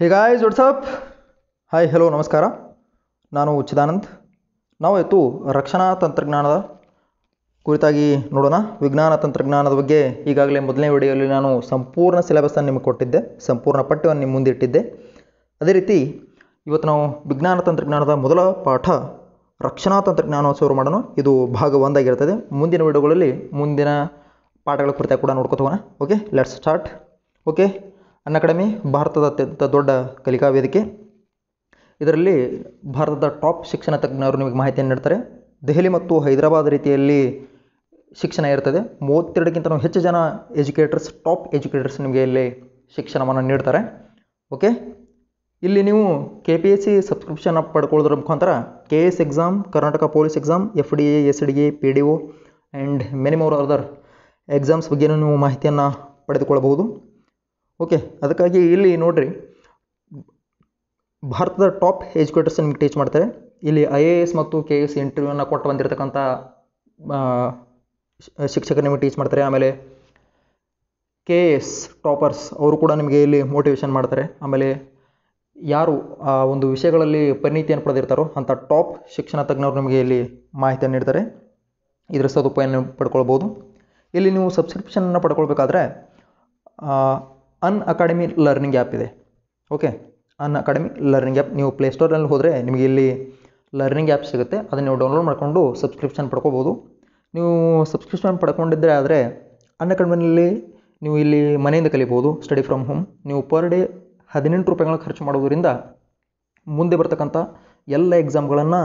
ಹೀಗಾಯ್ಸ್ WhatsApp hi hello ನಮಸ್ಕಾರ ನಾನು ಚಿದಾನಂದ್ ನಾವು ಇವತ್ತು ರಕ್ಷಣಾ ತಂತ್ರಜ್ಞಾನದ ಕುರಿತಾಗಿ ನೋಡೋಣ ವಿಜ್ಞಾನ ತಂತ್ರಜ್ಞಾನದ ಬಗ್ಗೆ ಈಗಾಗಲೇ ಮೊದಲನೇ ವಿಡಿಯೋಲಿ ನಾನು ಸಂಪೂರ್ಣ ಸಿಲೆಬಸ್ಸನ್ನು ನಿಮಗೆ ಕೊಟ್ಟಿದ್ದೆ ಸಂಪೂರ್ಣ ಪಠ್ಯವನ್ನು ನಿಮ್ಮ ಮುಂದಿಟ್ಟಿದ್ದೆ ಅದೇ ರೀತಿ ಇವತ್ತು ನಾವು ವಿಜ್ಞಾನ ತಂತ್ರಜ್ಞಾನದ ಮೊದಲ ಪಾಠ ರಕ್ಷಣಾ ತಂತ್ರಜ್ಞಾನ ಶುರು ಮಾಡೋಣ ಇದು ಭಾಗ ಒಂದಾಗಿರ್ತದೆ ಮುಂದಿನ ವಿಡಿಯೋಗಳಲ್ಲಿ ಮುಂದಿನ ಪಾಠಗಳ ಕುರಿತಾಗಿ ಕೂಡ ಹೋಗೋಣ okay let's start okay Unacademy ಭಾರತದ ಅತ್ಯಂತ ದೊಡ್ಡ ಕಲಿಕಾ ವೇದಿಕೆ ಇದರಲ್ಲಿ ಭಾರತದ ಟಾಪ್ ಶಿಕ್ಷಣ ತಜ್ಞರು ನಿಮಗೆ ಮಾಹಿತಿಯನ್ನು ನೀಡ್ತಾರೆ ದೆಹಲಿ ಮತ್ತು ಹೈದರಾಬಾದ್ ರೀತಿಯಲ್ಲಿ ಶಿಕ್ಷಣ ಇರ್ತದೆ ಮೂವತ್ತೆರಡಕ್ಕಿಂತಲೂ ಹೆಚ್ಚು ಜನ ಎಜುಕೇಟರ್ಸ್ ಟಾಪ್ ಎಜುಕೇಟರ್ಸ್ ನಿಮಗೆ ಇಲ್ಲಿ ಶಿಕ್ಷಣವನ್ನು ನೀಡ್ತಾರೆ ಓಕೆ ಇಲ್ಲಿ ನೀವು K P S C subscription ಪಡ್ಕೊಳ್ಳೋದ್ರ ಮುಖಾಂತರ K S exam Karnataka police exam F D A S D A P D O and many more other exams ಬಗ್ಗೆ ನೀವು ಮಾಹಿತಿಯನ್ನು ಪಡೆದುಕೊಳ್ಳಬಹುದು ಓಕೆ ಅದಕ್ಕಾಗಿ ಇಲ್ಲಿ ನೋಡಿರಿ ಭಾರತದ ಟಾಪ್ ಎಜುಕೇಟರ್ಸ್ ನಿಮಗೆ ಟೀಚ್ ಮಾಡ್ತಾರೆ ಇಲ್ಲಿ ಐ ಎ ಎಸ್ ಮತ್ತು ಕೆ ಎ ಎಸ್ ಇಂಟರ್ವ್ಯೂನ ಕೊಟ್ಟು ಬಂದಿರತಕ್ಕಂಥ ಶಿಕ್ಷಕರು ನಿಮಗೆ ಟೀಚ್ ಮಾಡ್ತಾರೆ ಆಮೇಲೆ ಕೆ ಎಸ್ ಟಾಪರ್ಸ್ ಅವರು ಕೂಡ ನಿಮಗೆ ಇಲ್ಲಿ ಮೋಟಿವೇಶನ್ ಮಾಡ್ತಾರೆ ಆಮೇಲೆ ಯಾರು ಆ ಒಂದು ವಿಷಯಗಳಲ್ಲಿ ಪರಿಣಿತಿಯನ್ನು ಪಡೆದಿರ್ತಾರೋ ಅಂಥ ಟಾಪ್ ಶಿಕ್ಷಣ ತಜ್ಞರು ನಿಮಗೆ ಇಲ್ಲಿ ಮಾಹಿತಿಯನ್ನು ನೀಡ್ತಾರೆ ಇದರ ಸದುಪಾಯ ಪಡ್ಕೊಳ್ಬೋದು ಇಲ್ಲಿ ನೀವು ಸಬ್ಸ್ಕ್ರಿಪ್ಷನನ್ನು ಪಡ್ಕೊಳ್ಬೇಕಾದ್ರೆ ಅನ್ ಅಕಾಡೆಮಿ ಲರ್ನಿಂಗ್ ಆ್ಯಪ್ ಇದೆ okay Unacademy learning app ನೀವು ಪ್ಲೇಸ್ಟೋರಲ್ಲಿ ಹೋದರೆ ನಿಮಗೆ ಇಲ್ಲಿ ಲರ್ನಿಂಗ್ ಆ್ಯಪ್ ಸಿಗುತ್ತೆ ಅದನ್ನು ನೀವು ಡೌನ್ಲೋಡ್ ಮಾಡಿಕೊಂಡು ಸಬ್ಸ್ಕ್ರಿಪ್ಷನ್ ಪಡ್ಕೋಬೋದು ನೀವು ಸಬ್ಸ್ಕ್ರಿಪ್ಷನ್ ಪಡ್ಕೊಂಡಿದ್ದರೆ ಆದರೆ ಅನ್ ಅಕಾಡೆಮಿಯಲ್ಲಿ ನೀವು ಇಲ್ಲಿ ಮನೆಯಿಂದ ಕಲಿಬೋದು ಸ್ಟಡಿ ಫ್ರಮ್ ಹೋಮ್ ನೀವು ಪರ್ ಡೇ ಹದಿನೆಂಟು ರೂಪಾಯಿಗಳನ್ನು ಖರ್ಚು ಮಾಡೋದರಿಂದ ಮುಂದೆ ಬರ್ತಕ್ಕಂಥ ಎಲ್ಲ ಎಕ್ಸಾಮ್ಗಳನ್ನು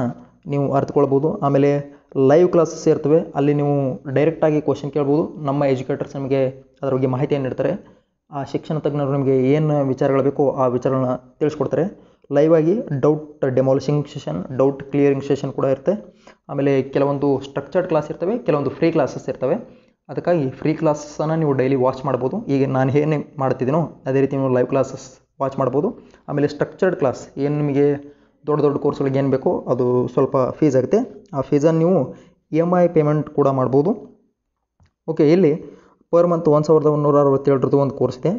ನೀವು ಅರ್ಥಕೊಳ್ಬೋದು ಆಮೇಲೆ ಲೈವ್ ಕ್ಲಾಸಸ್ ಇರ್ತವೆ ಅಲ್ಲಿ ನೀವು ಡೈರೆಕ್ಟಾಗಿ ಕ್ವಶನ್ ಕೇಳ್ಬೋದು ನಮ್ಮ ಎಜುಕೇಟರ್ಸ್ ನಿಮಗೆ ಅದರ ಬಗ್ಗೆ ಮಾಹಿತಿಯನ್ನು ನೀಡ್ತಾರೆ ಆ ಶಿಕ್ಷಣ ತಜ್ಞರು ನಿಮಗೆ ಏನು ವಿಚಾರಗಳು ಬೇಕು ಆ ವಿಚಾರಗಳನ್ನ ತಿಳಿಸ್ಕೊಡ್ತಾರೆ ಲೈವ್ ಆಗಿ doubt demolishing session doubt clearing session ಕೂಡ ಇರುತ್ತೆ ಆಮೇಲೆ ಕೆಲವೊಂದು ಸ್ಟ್ರಕ್ಚರ್ಡ್ ಕ್ಲಾಸ್ ಇರ್ತವೆ ಕೆಲವೊಂದು ಫ್ರೀ ಕ್ಲಾಸಸ್ ಇರ್ತವೆ ಅದಕ್ಕಾಗಿ ಫ್ರೀ ಕ್ಲಾಸನ್ನು ನೀವು ಡೈಲಿ ವಾಚ್ ಮಾಡ್ಬೋದು ಈಗ ನಾನು ಏನೇ ಮಾಡ್ತಿದ್ದೀನೋ ಅದೇ ರೀತಿ ನೀವು ಲೈವ್ ಕ್ಲಾಸಸ್ ವಾಚ್ ಮಾಡ್ಬೋದು ಆಮೇಲೆ ಸ್ಟ್ರಕ್ಚರ್ಡ್ ಕ್ಲಾಸ್ ಏನು ನಿಮಗೆ ದೊಡ್ಡ ದೊಡ್ಡ ಕೋರ್ಸ್ಗಳಿಗೆ ಏನು ಬೇಕೋ ಅದು ಸ್ವಲ್ಪ ಫೀಸ್ ಆಗುತ್ತೆ ಆ ಫೀಸನ್ನು ನೀವು ಇ ಎಮ್ ಐ ಪೇಮೆಂಟ್ ಕೂಡ ಮಾಡ್ಬೋದು ಓಕೆ ಇಲ್ಲಿ ಪರ್ ಮಂತ್ ಒಂದು ಸಾವಿರದ ಒಂದುನೂರ ಅರವತ್ತೇಳರದ್ದು ಒಂದು ಕೋರ್ಸ್ ಇದೆ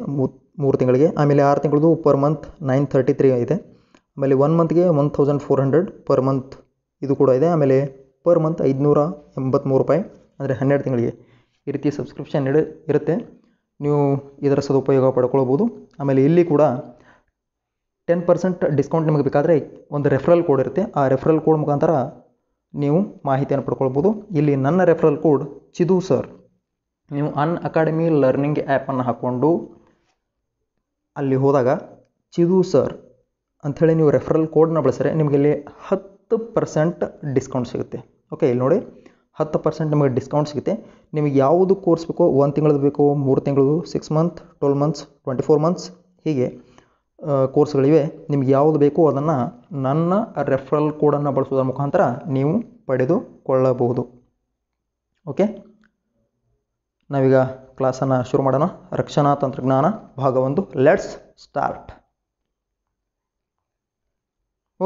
ಮೂರು ತಿಂಗಳಿಗೆ ಆಮೇಲೆ ಆರು ತಿಂಗಳದು per month nine thirty three ಇದೆ ಆಮೇಲೆ ಒನ್ ಮಂತ್ಗೆ one thousand four hundred per month ಇದು ಕೂಡ ಇದೆ ಆಮೇಲೆ ಪರ್ ಮಂತ್ ಐದುನೂರ ಎಂಬತ್ತ್ಮೂರು ರೂಪಾಯಿ ಅಂದರೆ ಹನ್ನೆರಡು ತಿಂಗಳಿಗೆ ಈ ರೀತಿ ಸಬ್ಸ್ಕ್ರಿಪ್ಷನ್ ಇಡ ಇರುತ್ತೆ ನೀವು ಇದರ ಸದುಪಯೋಗ ಪಡ್ಕೊಳ್ಬೋದು ಆಮೇಲೆ ಇಲ್ಲಿ ಕೂಡ ಟೆನ್ ಪರ್ಸೆಂಟ್ ಡಿಸ್ಕೌಂಟ್ ನಿಮಗೆ ಬೇಕಾದರೆ ಒಂದು ರೆಫರಲ್ ಕೋಡ್ ಇರುತ್ತೆ ಆ ರೆಫರಲ್ ಕೋಡ್ ಮುಖಾಂತರ ನೀವು ಮಾಹಿತಿಯನ್ನು ಪಡ್ಕೊಳ್ಬೋದು ಇಲ್ಲಿ ನನ್ನ ರೆಫರಲ್ ಕೋಡ್ ಚಿದು ಸರ್ ನೀವು ಅನ್ ಅಕಾಡೆಮಿ ಲರ್ನಿಂಗ್ ಆ್ಯಪನ್ನು ಹಾಕ್ಕೊಂಡು ಅಲ್ಲಿ ಹೋದಾಗ ಚಿದು ಸರ್ ಅಂಥೇಳಿ ನೀವು ರೆಫರಲ್ ಕೋಡ್ನ ಬಳಸಿದ್ರೆ ನಿಮಗೆ ಇಲ್ಲಿ ಹತ್ತು ಪರ್ಸೆಂಟ್ ಡಿಸ್ಕೌಂಟ್ ಸಿಗುತ್ತೆ ಓಕೆ ಇಲ್ಲಿ ನೋಡಿ ಹತ್ತು ಪರ್ಸೆಂಟ್ ನಿಮಗೆ ಡಿಸ್ಕೌಂಟ್ ಸಿಗುತ್ತೆ ನಿಮಗೆ ಯಾವುದು ಕೋರ್ಸ್ ಬೇಕೋ ಒಂದು ತಿಂಗಳದ್ದು ಬೇಕೋ ಮೂರು ತಿಂಗಳದು six month twelve months twenty four months ಹೀಗೆ ಕೋರ್ಸ್ಗಳಿವೆ ನಿಮ್ಗೆ ಯಾವುದು ಬೇಕೋ ಅದನ್ನು ನನ್ನ ರೆಫರಲ್ ಕೋಡನ್ನು ಬಳಸೋದರ ಮುಖಾಂತರ ನೀವು ಪಡೆದುಕೊಳ್ಳಬಹುದು ಓಕೆ ನಾವೀಗ ಕ್ಲಾಸನ್ನು ಶುರು ಮಾಡೋಣ ರಕ್ಷಣಾ ತಂತ್ರಜ್ಞಾನ ಭಾಗ ಒಂದು ಲೆಟ್ಸ್ ಸ್ಟಾರ್ಟ್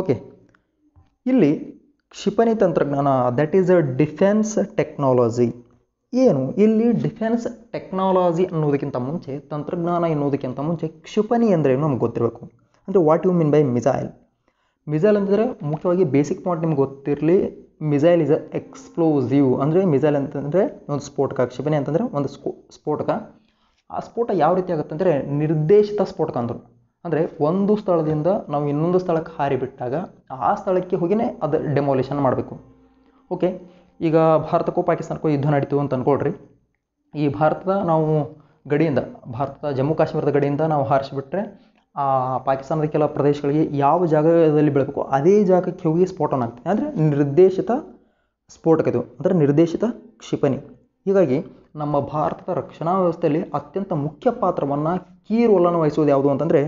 ಓಕೆ ಇಲ್ಲಿ ಕ್ಷಿಪಣಿ ತಂತ್ರಜ್ಞಾನ that is a defence technology ಏನು ಇಲ್ಲಿ ಡಿಫೆನ್ಸ್ ಟೆಕ್ನಾಲಜಿ ಅನ್ನೋದಕ್ಕಿಂತ ಮುಂಚೆ ತಂತ್ರಜ್ಞಾನ ಎನ್ನುವುದಕ್ಕಿಂತ ಮುಂಚೆ ಕ್ಷಿಪಣಿ ಅಂದರೆ ಏನು ನಮ್ಗೆ ಗೊತ್ತಿರಬೇಕು ಅಂದರೆ what you mean by missile missile ಅಂದರೆ ಮುಖ್ಯವಾಗಿ ಬೇಸಿಕ್ ಪಾಯಿಂಟ್ ನಿಮ್ಗೆ ಗೊತ್ತಿರಲಿ ಮಿಸೈಲ್ ಇಸ್ ಅ ಎಕ್ಸ್ಪ್ಲೋಸಿವ್ ಅಂದರೆ ಮಿಸೈಲ್ ಅಂತಂದರೆ ಒಂದು ಸ್ಫೋಟಕ ಕ್ಷಿಪಣಿ ಅಂತಂದರೆ ಒಂದು ಸ್ಕೋ ಸ್ಫೋಟಕ ಆ ಸ್ಫೋಟ ಯಾವ ರೀತಿ ಆಗುತ್ತೆ ಅಂದರೆ ನಿರ್ದೇಶಿತ ಸ್ಫೋಟಕ ಅಂದರು ಅಂದರೆ ಒಂದು ಸ್ಥಳದಿಂದ ನಾವು ಇನ್ನೊಂದು ಸ್ಥಳಕ್ಕೆ ಹಾರಿಬಿಟ್ಟಾಗ ಆ ಸ್ಥಳಕ್ಕೆ ಹೋಗಿನೇ ಅದು ಡೆಮೊಲೇಷನ್ ಮಾಡಬೇಕು ಓಕೆ ಈಗ ಭಾರತಕ್ಕೂ ಪಾಕಿಸ್ತಾನಕ್ಕೂ ಯುದ್ಧ ನಡೀತು ಅಂತ ಅಂದ್ಕೊಳ್ರಿ ಈ ಭಾರತದ ನಾವು ಗಡಿಯಿಂದ ಭಾರತದ ಜಮ್ಮು ಕಾಶ್ಮೀರದ ಗಡಿಯಿಂದ ನಾವು ಹಾರಿಸಿಬಿಟ್ರೆ ಆ ಪಾಕಿಸ್ತಾನದ ಕೆಲವು ಪ್ರದೇಶಗಳಿಗೆ ಯಾವ ಜಾಗದಲ್ಲಿ ಬೆಳೀಬೇಕು ಅದೇ ಜಾಗಕ್ಕೆ ಹೋಗಿ ಸ್ಫೋಟನ ಆಗ್ತದೆ ಅಂದರೆ ನಿರ್ದೇಶಿತ ಸ್ಫೋಟಕ ಇದು ಅಂದರೆ ನಿರ್ದೇಶಿತ ಕ್ಷಿಪಣಿ ಹೀಗಾಗಿ ನಮ್ಮ ಭಾರತದ ರಕ್ಷಣಾ ವ್ಯವಸ್ಥೆಯಲ್ಲಿ ಅತ್ಯಂತ ಮುಖ್ಯ ಪಾತ್ರವನ್ನು ಕೀ ರೋಲನ್ನು ವಹಿಸೋದು ಯಾವುದು ಅಂತಂದರೆ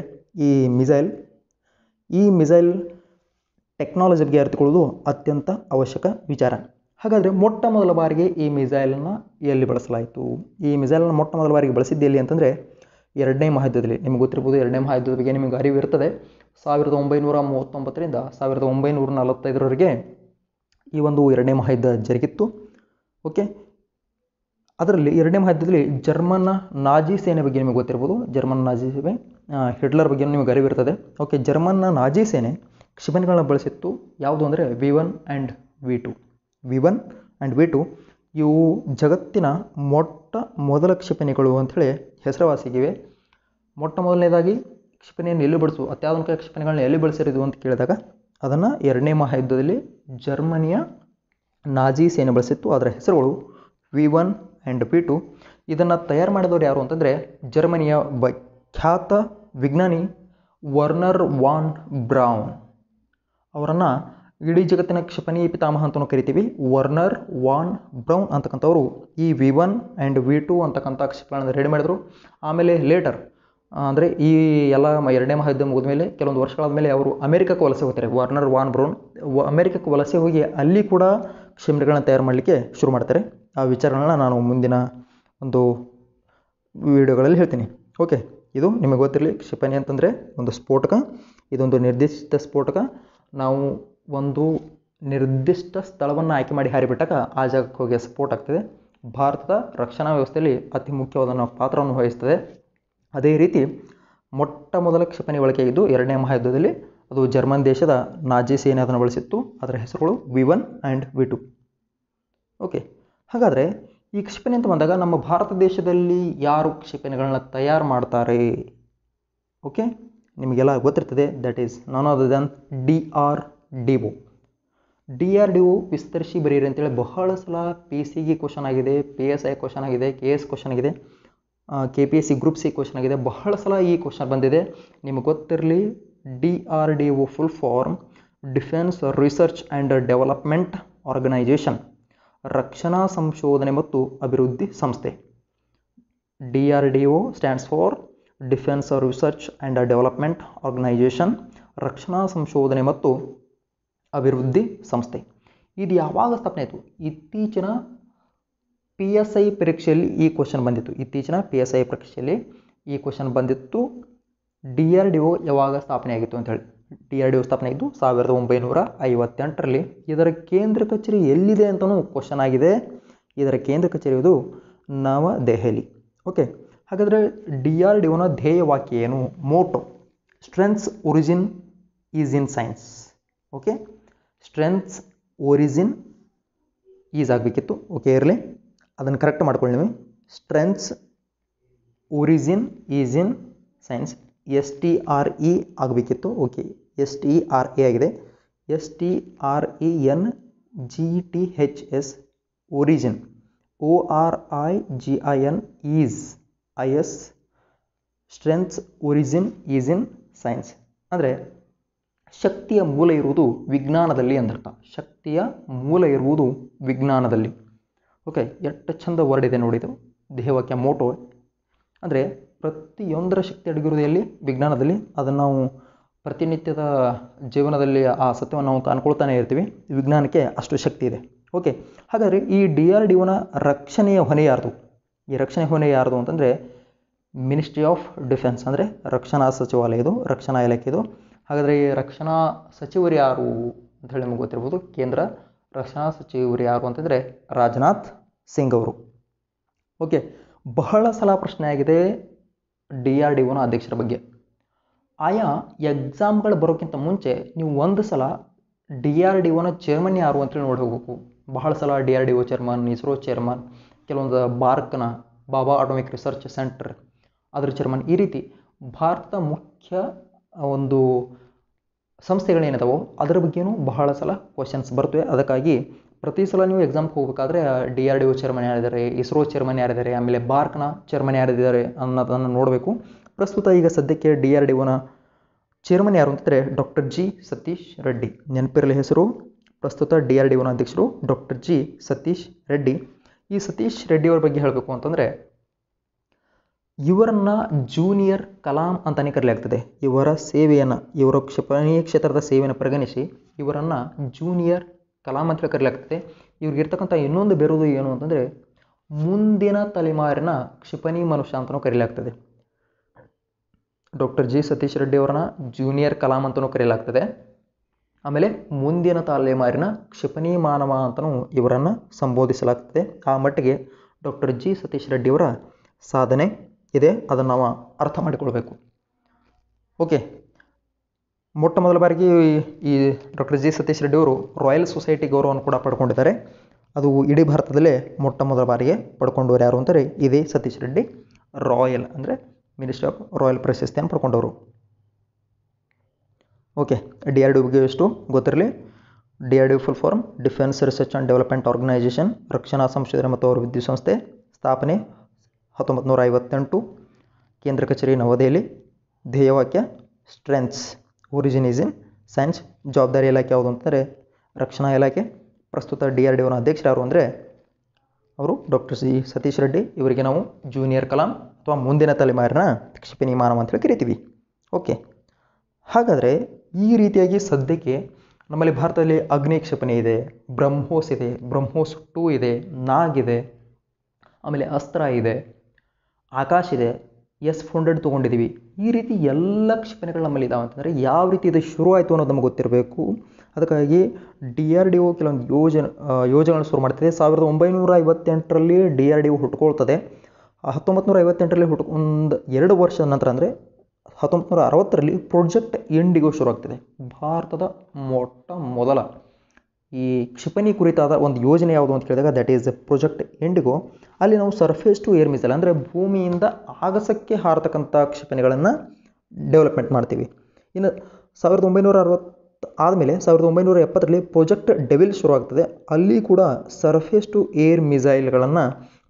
ಈ ಮಿಸೈಲ್ ಈ ಮಿಸೈಲ್ ಟೆಕ್ನಾಲಜಿ ಬಗ್ಗೆ ಅರಿತುಕೊಳ್ಳೋದು ಅತ್ಯಂತ ಅವಶ್ಯಕ ವಿಚಾರ ಹಾಗಾದರೆ ಮೊಟ್ಟ ಮೊದಲ ಬಾರಿಗೆ ಈ ಮಿಸೈಲನ್ನು ಎಲ್ಲಿ ಬಳಸಲಾಯಿತು ಈ ಮಿಸೈಲನ್ನು ಮೊಟ್ಟ ಮೊದಲ ಬಾರಿಗೆ ಬಳಸಿದ್ದೆಲ್ಲಿ ಅಂತಂದರೆ ಎರಡನೇ ಮಹಾಯುದ್ಧದಲ್ಲಿ ನಿಮ್ಗೆ ಗೊತ್ತಿರ್ಬೋದು ಎರಡನೇ ಮಹಾಯುದ್ಧದ ಬಗ್ಗೆ ನಿಮಗೆ ಅರಿವು ಇರ್ತದೆ ಸಾವಿರದ ಒಂಬೈನೂರ ಮೂವತ್ತೊಂಬತ್ತರಿಂದ ಸಾವಿರದ ಒಂಬೈನೂರ ನಲವತ್ತೈದರವರೆಗೆ ಈ ಒಂದು ಎರಡನೇ ಮಹಾಯುದ್ಧ ಜರುಗಿತ್ತು ಓಕೆ ಅದರಲ್ಲಿ ಎರಡನೇ ಮಹಾಯುದ್ಧದಲ್ಲಿ ಜರ್ಮನ್ನ ನಾಜಿ ಸೇನೆ ಬಗ್ಗೆ ನಿಮಗೆ ಗೊತ್ತಿರ್ಬೋದು ಜರ್ಮನ್ ನಾಜಿ ಸೇನೆ ಹಿಟ್ಲರ್ ಬಗ್ಗೆ ನಿಮಗೆ ಅರಿವಿರ್ತದೆ ಓಕೆ ಜರ್ಮನ್ನ ನಾಜಿ ಸೇನೆ ಕ್ಷಿಪಣಿಗಳನ್ನ ಬಳಸಿತ್ತು ಯಾವುದು ಅಂದರೆ V one and V two V one and V two ಇವು ಜಗತ್ತಿನ ಮೊಟ್ಟ ಮೊದಲ ಕ್ಷಿಪಣಿಗಳು ಅಂಥೇಳಿ ಹೆಸರುವಾಸಿಗಿವೆ ಮೊಟ್ಟ ಮೊದಲನೇದಾಗಿ ಕ್ಷಿಪಣಿಯನ್ನು ಎಲ್ಲಿ ಬಳಸು ಅತ್ಯಾಧುನಿಕ ಕ್ಷಿಪಣಿಗಳನ್ನ ಎಲ್ಲಿ ಬಳಸಿರೋದು ಅಂತ ಕೇಳಿದಾಗ ಅದನ್ನು ಎರಡನೇ ಮಹಾಯುದ್ಧದಲ್ಲಿ ಜರ್ಮನಿಯ ನಾಜಿ ಸೇನೆ ಬಳಸಿತ್ತು ಅದರ ಹೆಸರುಗಳು V one and P two ಇದನ್ನು ತಯಾರು ಮಾಡಿದವರು ಯಾರು ಅಂತಂದರೆ ಜರ್ಮನಿಯ ವಿಖ್ಯಾತ ವಿಜ್ಞಾನಿ ವರ್ನರ್ ವಾನ್ ಬ್ರೌನ್ ಅವರನ್ನು ಇಡೀ ಜಗತ್ತಿನ ಕ್ಷಿಪಣಿ ಪಿತಾಮಹ ಅಂತ ಕರಿತೀವಿ ವರ್ನರ್ ವಾನ್ ಬ್ರೌನ್ ಅಂತಕ್ಕಂಥವ್ರು ಈ V one and V two ಅಂತಕ್ಕಂಥ ಕ್ಷಿಪಣಿಗಳನ್ನು ರೆಡಿ ಮಾಡಿದರು ಆಮೇಲೆ ಲೇಟರ್ ಅಂದರೆ ಈ ಎಲ್ಲ ಎರಡನೇ ಮಹಾಯುದ್ಧ ಮುಗಿದ ಮೇಲೆ ಕೆಲವೊಂದು ವರ್ಷಗಳಾದ ಮೇಲೆ ಅವರು ಅಮೆರಿಕಕ್ಕೆ ವಲಸೆ ಹೋಗ್ತಾರೆ ವಾರ್ನರ್ ವಾನ್ ಬ್ರೌನ್ ಅಮೆರಿಕಕ್ಕೆ ವಲಸೆ ಹೋಗಿ ಅಲ್ಲಿ ಕೂಡ ಕ್ಷಿಪಣಿಗಳನ್ನ ತಯಾರು ಮಾಡಲಿಕ್ಕೆ ಶುರು ಮಾಡ್ತಾರೆ ಆ ವಿಚಾರಗಳನ್ನ ನಾನು ಮುಂದಿನ ಒಂದು ವಿಡಿಯೋಗಳಲ್ಲಿ ಹೇಳ್ತೀನಿ ಓಕೆ ಇದು ನಿಮಗೆ ಗೊತ್ತಿರಲಿ ಕ್ಷಿಪಣಿ ಅಂತಂದರೆ ಒಂದು ಸ್ಫೋಟಕ ಇದೊಂದು ನಿರ್ದಿಷ್ಟ ಸ್ಫೋಟಕ ನಾವು ಒಂದು ನಿರ್ದಿಷ್ಟ ಸ್ಥಳವನ್ನು ಆಯ್ಕೆ ಮಾಡಿ ಹಾರಿಬಿಟ್ಟಾಗ ಆ ಜಾಗಕ್ಕೆ ಹೋಗಿ ಸಪೋರ್ಟ್ ಆಗ್ತದೆ ಭಾರತದ ರಕ್ಷಣಾ ವ್ಯವಸ್ಥೆಯಲ್ಲಿ ಅತಿ ಮುಖ್ಯವಾದ ಪಾತ್ರವನ್ನು ವಹಿಸ್ತದೆ ಅದೇ ರೀತಿ ಮೊಟ್ಟ ಮೊದಲ ಕ್ಷಿಪಣಿ ಬಳಕೆಯಾಗಿದ್ದು ಎರಡನೇ ಮಹಾಯುದ್ಧದಲ್ಲಿ ಅದು ಜರ್ಮನ್ ದೇಶದ ನಾಜಿ ಸೇನೆ ಅದನ್ನು ಬಳಸಿತ್ತು ಅದರ ಹೆಸರುಗಳು V one and V two okay ಹಾಗಾದರೆ ಈ ಕ್ಷಿಪಣಿ ಅಂತ ಬಂದಾಗ ನಮ್ಮ ಭಾರತ ದೇಶದಲ್ಲಿ ಯಾರು ಕ್ಷಿಪಣಿಗಳನ್ನ ತಯಾರು ಮಾಡ್ತಾರೆ ಓಕೆ ನಿಮಗೆಲ್ಲ ಗೊತ್ತಿರ್ತದೆ ದಟ್ ಈಸ್ ನಾನು other than D R D O D R D O ವಿಸ್ತರಿಸಿ ಬರೀರಿ ಅಂತೇಳಿ ಬಹಳ ಸಲ ಪಿ ಸಿ ಗೆ ಕ್ವಶನ್ ಆಗಿದೆ ಪಿ ಎಸ್ ಐ ಕ್ವಶನ್ ಆಗಿದೆ ಕೆ ಎಸ್ ಕ್ವಶನ್ ಆಗಿದೆ K P S C group C question ಆಗಿದೆ ಬಹಳ ಸಲ ಈ ಕ್ವಶನ್ ಬಂದಿದೆ ನಿಮಗೆ ಗೊತ್ತಿರಲಿ D R D O full form defence research and development organisation ರಕ್ಷಣಾ ಸಂಶೋಧನೆ ಮತ್ತು ಅಭಿವೃದ್ಧಿ ಸಂಸ್ಥೆ D R D O stands for defence research and development organisation ರಕ್ಷಣಾ ಸಂಶೋಧನೆ ಮತ್ತು ಅಭಿವೃದ್ಧಿ ಸಂಸ್ಥೆ ಇದು ಯಾವಾಗ ಸ್ಥಾಪನೆ ಆಯಿತು ಇತ್ತೀಚಿನ ಪಿ ಎಸ್ ಐ ಪರೀಕ್ಷೆಯಲ್ಲಿ ಈ ಕ್ವಶನ್ ಬಂದಿತ್ತು ಇತ್ತೀಚಿನ ಪಿ ಎಸ್ ಐ ಪರೀಕ್ಷೆಯಲ್ಲಿ ಈ ಕ್ವಶನ್ ಬಂದಿತ್ತು ಡಿ ಆರ್ ಡಿ ಒ ಯಾವಾಗ ಸ್ಥಾಪನೆ ಆಗಿತ್ತು ಅಂತ ಹೇಳಿ ಡಿ ಆರ್ ಡಿ ಒ ಸ್ಥಾಪನೆ ಆಗಿದ್ದು ಸಾವಿರದ ಒಂಬೈನೂರ ಐವತ್ತೆಂಟರಲ್ಲಿ ಇದರ ಕೇಂದ್ರ ಕಚೇರಿ ಎಲ್ಲಿದೆ ಅಂತಲೂ ಕ್ವಶನ್ ಆಗಿದೆ ಇದರ ಕೇಂದ್ರ ಕಚೇರಿ ಇದು ನವದೆಹಲಿ ಓಕೆ ಹಾಗಾದರೆ ಡಿ ಆರ್ ಡಿ ಒನ ಧ್ಯೇಯವಾಕ್ಯ ಏನು motto strength's origin is in science okay strength's origin is ಆಗಬೇಕಿತ್ತು ಓಕೆ ಇರಲಿ ಅದನ್ನು ಕರೆಕ್ಟ್ ಮಾಡ್ಕೊಳ್ಳಿ ನೀವು strength's origin is in science S T R E ಆಗಬೇಕಿತ್ತು okay S T R A ಆಗಿದೆ S T R E N G T H S origin O R I G I N is I S strength's origin is in science ಅಂದರೆ ಶಕ್ತಿಯ ಮೂಲ ಇರುವುದು ವಿಜ್ಞಾನದಲ್ಲಿ ಅಂದರ್ಥ ಶಕ್ತಿಯ ಮೂಲ ಇರುವುದು ವಿಜ್ಞಾನದಲ್ಲಿ ಓಕೆ ಎಷ್ಟು ಚಂದ ವರ್ಡ್ ಇದೆ ನೋಡಿದು ದೇಹವಾಕ್ಯ ಮೋಟೋ ಅಂದರೆ ಪ್ರತಿಯೊಂದರ ಶಕ್ತಿ ಅಡಗಿರುವುದು ಎಲ್ಲಿ ವಿಜ್ಞಾನದಲ್ಲಿ ಅದನ್ನು ನಾವು ಪ್ರತಿನಿತ್ಯದ ಜೀವನದಲ್ಲಿ ಆ ಸತ್ಯವನ್ನು ನಾವು ಕಾಣ್ಕೊಳ್ತಾನೆ ಇರ್ತೀವಿ ವಿಜ್ಞಾನಕ್ಕೆ ಅಷ್ಟು ಶಕ್ತಿ ಇದೆ ಓಕೆ ಹಾಗಾದರೆ ಈ ಡಿ ಆರ್ ಡಿ ಒನ ರಕ್ಷಣೆಯ ಹೊಣೆ ಯಾರ್ದು ಈ ರಕ್ಷಣೆ ಹೊಣೆ ಯಾರ್ದು ಅಂತಂದರೆ ಮಿನಿಸ್ಟ್ರಿ ಆಫ್ ಡಿಫೆನ್ಸ್ ಅಂದರೆ ರಕ್ಷಣಾ ಸಚಿವಾಲಯದು ರಕ್ಷಣಾ ಇಲಾಖೆಯದು ಹಾಗಾದರೆ ಈ ರಕ್ಷಣಾ ಸಚಿವರು ಯಾರು ಅಂತ ಹೇಳಿ ನಮಗೆ ಗೊತ್ತಿರ್ಬೋದು ಕೇಂದ್ರ ರಕ್ಷಣಾ ಸಚಿವರು ಯಾರು ಅಂತಂದರೆ ರಾಜನಾಥ್ ಸಿಂಗ್ ಅವರು ಓಕೆ ಬಹಳ ಸಲ ಪ್ರಶ್ನೆ ಆಗಿದೆ ಡಿ ಆರ್ ಡಿ ಒನ ಅಧ್ಯಕ್ಷರ ಬಗ್ಗೆ ಆಯಾ ಎಕ್ಸಾಮ್ಗಳು ಬರೋಕ್ಕಿಂತ ಮುಂಚೆ ನೀವು ಒಂದು ಸಲ ಡಿ ಆರ್ ಡಿ ಒನ ಚೇರ್ಮನ್ ಯಾರು ಅಂತೇಳಿ ನೋಡಿ ಹೋಗಬೇಕು ಬಹಳ ಸಲ D R D O chairman ISRO chairman ಕೆಲವೊಂದು ಬಾರ್ಕ್ನ ಬಾಬಾ ಆಟೋಮಿಕ್ ರಿಸರ್ಚ್ ಸೆಂಟರ್ ಅದ್ರ ಚೇರ್ಮನ್ ಈ ರೀತಿ ಭಾರತದ ಮುಖ್ಯ ಒಂದು ಸಂಸ್ಥೆಗಳೇನಿದಾವೋ ಅದರ ಬಗ್ಗೆಯೂ ಬಹಳ ಸಲ ಕ್ವಶನ್ಸ್ ಬರ್ತವೆ ಅದಕ್ಕಾಗಿ ಪ್ರತಿ ಸಲ ನೀವು ಎಕ್ಸಾಮ್ಗೆ ಹೋಗಬೇಕಾದ್ರೆ D R D O chairman ಯಾರಿದ್ದಾರೆ ಇಸ್ರೋ ಚೇರ್ಮನ್ ಯಾರಿದ್ದಾರೆ ಆಮೇಲೆ ಬಾರ್ಕ್ನ ಚೇರ್ಮನ್ ಯಾರಿದ್ದಾರೆ ಅನ್ನೋದನ್ನು ನೋಡಬೇಕು ಪ್ರಸ್ತುತ ಈಗ ಸದ್ಯಕ್ಕೆ ಡಿ ಆರ್ ಡಿ ಒನ ಚೇರ್ಮನ್ ಯಾರು ಅಂತಂದರೆ ಡಾಕ್ಟರ್ ಜಿ ಸತೀಶ್ ರೆಡ್ಡಿ ನೆನಪಿರಲಿ ಹೆಸರು ಪ್ರಸ್ತುತ ಡಿ ಆರ್ ಡಿ ಒನ ಅಧ್ಯಕ್ಷರು ಡಾಕ್ಟರ್ ಜಿ ಸತೀಶ್ ರೆಡ್ಡಿ ಈ ಸತೀಶ್ ರೆಡ್ಡಿಯವ್ರ ಬಗ್ಗೆ ಹೇಳಬೇಕು ಅಂತಂದರೆ ಇವರನ್ನ ಜೂನಿಯರ್ ಕಲಾಂ ಅಂತಲೇ ಕರೆಯಲಾಗ್ತದೆ ಇವರ ಸೇವೆಯನ್ನು ಇವರ ಕ್ಷಿಪಣಿ ಕ್ಷೇತ್ರದ ಸೇವೆಯನ್ನು ಪರಿಗಣಿಸಿ ಇವರನ್ನು ಜೂನಿಯರ್ ಕಲಾಂ ಅಂತ ಕರೆಯಲಾಗ್ತದೆ ಇರ್ತಕ್ಕಂಥ ಇನ್ನೊಂದು ಬೆರೋದು ಏನು ಅಂತಂದರೆ ಮುಂದಿನ ತಲೆಮಾರಿನ ಕ್ಷಿಪಣಿ ಮನುಷ್ಯ ಅಂತಲೂ ಕರೆಯಲಾಗ್ತದೆ ಡಾಕ್ಟರ್ ಜಿ ಸತೀಶ್ ರೆಡ್ಡಿ ಅವರನ್ನ ಜೂನಿಯರ್ ಕಲಾಂ ಅಂತಲೂ ಕರೆಯಲಾಗ್ತದೆ ಆಮೇಲೆ ಮುಂದಿನ ತಲೆಮಾರಿನ ಕ್ಷಿಪಣಿ ಮಾನವ ಅಂತಲೂ ಇವರನ್ನು ಸಂಬೋಧಿಸಲಾಗ್ತದೆ ಆ ಮಟ್ಟಿಗೆ ಡಾಕ್ಟರ್ ಜಿ ಸತೀಶ್ ರೆಡ್ಡಿಯವರ ಸಾಧನೆ ಇದೆ ಅದನ್ನು ನಾವು ಅರ್ಥ ಮಾಡಿಕೊಳ್ಬೇಕು ಓಕೆ ಮೊಟ್ಟ ಮೊದಲ ಬಾರಿಗೆ ಈ ಡಾಕ್ಟರ್ ಜಿ ಸತೀಶ್ ರೆಡ್ಡಿ ಅವರು ರಾಯಲ್ ಸೊಸೈಟಿ ಗೌರವವನ್ನು ಕೂಡ ಪಡ್ಕೊಂಡಿದ್ದಾರೆ ಅದು ಇಡೀ ಭಾರತದಲ್ಲೇ ಮೊಟ್ಟ ಮೊದಲ ಬಾರಿಗೆ ಪಡ್ಕೊಂಡವರು ಯಾರು ಅಂತಾರೆ ಇದೇ ಸತೀಶ್ ರೆಡ್ಡಿ ರಾಯಲ್ ಅಂದರೆ ಮಿನಿಸ್ಟ್ರಿ ಆಫ್ ರಾಯಲ್ ಪ್ರಶಸ್ತಿಯನ್ನು ಪಡ್ಕೊಂಡವರು ಓಕೆ ಡಿ ಆರ್ ಡಿ ಬಗ್ಗೆ ಎಷ್ಟು ಗೊತ್ತಿರಲಿ D R D full form defence research and development organisation ರಕ್ಷಣಾ ಸಂಶೋಧನೆ ಮತ್ತು ಅವರು ವಿದ್ಯುತ್ ಸಂಸ್ಥೆ ಸ್ಥಾಪನೆ ಹತ್ತೊಂಬತ್ತು ನೂರ ಐವತ್ತೆಂಟು ಕೇಂದ್ರ ಕಚೇರಿ ನವದೆಹಲಿ ಧ್ಯೇಯವಾಕ್ಯ strength's origin is in science ಜವಾಬ್ದಾರಿ ಇಲಾಖೆ ಯಾವುದು ಅಂತಂದರೆ ರಕ್ಷಣಾ ಇಲಾಖೆ ಪ್ರಸ್ತುತ ಡಿ ಆರ್ ಡಿ ಒನ ಅಧ್ಯಕ್ಷರು ಯಾರು ಅಂದರೆ ಅವರು ಡಾಕ್ಟರ್ ಸಿ ಸತೀಶ್ ರೆಡ್ಡಿ ಇವರಿಗೆ ನಾವು ಜೂನಿಯರ್ ಕಲಾಂ ಅಥವಾ ಮುಂದಿನ ತಲೆಮಾರಿನ ಕ್ಷಿಪಣಿ ಮಾನವ ಅಂತೇಳಿ ಕರಿತೀವಿ ಓಕೆ ಹಾಗಾದರೆ ಈ ರೀತಿಯಾಗಿ ಸದ್ಯಕ್ಕೆ ನಮ್ಮಲ್ಲಿ ಭಾರತದಲ್ಲಿ ಅಗ್ನಿ ಕ್ಷಿಪಣಿ ಇದೆ ಬ್ರಹ್ಮೋಸ್ ಇದೆ ಬ್ರಹ್ಮೋಸ್ ಟೂ ಇದೆ ನಾಗಿದೆ ಆಮೇಲೆ ಅಸ್ತ್ರ ಇದೆ ಆಕಾಶ ಇದೆ ಎಸ್ ಫೋರ್ ಹಂಡ್ರೆಡ್ ತೊಗೊಂಡಿದ್ದೀವಿ ಈ ರೀತಿ ಎಲ್ಲ ಕ್ಷಿಪಣಿಗಳು ನಮ್ಮಲ್ಲಿ ಇದ್ದಾವೆ ಅಂತಂದರೆ ಯಾವ ರೀತಿ ಇದು ಶುರು ಆಯಿತು ಅನ್ನೋದು ನಮಗೆ ಗೊತ್ತಿರಬೇಕು ಅದಕ್ಕಾಗಿ ಡಿ ಆರ್ ಡಿ ಒ ಕೆಲವೊಂದು ಯೋಜನೆ ಯೋಜನೆಗಳನ್ನು ಶುರು ಮಾಡ್ತಿದೆ ಸಾವಿರದ ಒಂಬೈನೂರ ಐವತ್ತೆಂಟರಲ್ಲಿ ಡಿ ಆರ್ ಡಿ ಒ ಹುಟ್ಕೊಳ್ತದೆ ಹತ್ತೊಂಬತ್ತು ನೂರ ಐವತ್ತೆಂಟರಲ್ಲಿ ಹುಟ್ಟು ಒಂದು ಎರಡು ವರ್ಷದ ನಂತರ ಅಂದರೆ ಹತ್ತೊಂಬತ್ತು ನೂರ ಅರವತ್ತರಲ್ಲಿ ಪ್ರೊಜೆಕ್ಟ್ ಇಂಡಿಗೋ ಆಗ್ತದೆ ಭಾರತದ ಮೊಟ್ಟ ಮೊದಲ ಈ ಕ್ಷಿಪಣಿ ಕುರಿತಾದ ಒಂದು ಯೋಜನೆ ಯಾವುದು ಅಂತ ಕೇಳಿದಾಗ ದಟ್ ಈಸ್ ಪ್ರೊಜೆಕ್ಟ್ ಎಂಡಿಗೋ ಅಲ್ಲಿ ನಾವು ಸರ್ಫೇಸ್ ಟು ಏರ್ ಮಿಸೈಲ್ ಅಂದರೆ ಭೂಮಿಯಿಂದ ಆಗಸಕ್ಕೆ ಹಾರತಕ್ಕಂಥ ಕ್ಷಿಪಣಿಗಳನ್ನು ಡೆವಲಪ್ಮೆಂಟ್ ಮಾಡ್ತೀವಿ ಇನ್ನು ಸಾವಿರದ ಒಂಬೈನೂರ ಅರವತ್ತು ಆದಮೇಲೆ ಸಾವಿರದ ಒಂಬೈನೂರ ಎಪ್ಪತ್ತರಲ್ಲಿ ಪ್ರೊಜೆಕ್ಟ್ ಡೆವಿಲ್ ಶುರುವಾಗ್ತದೆ ಅಲ್ಲಿ ಕೂಡ ಸರ್ಫೇಸ್ ಟು ಏರ್ ಮಿಸೈಲ್ಗಳನ್ನು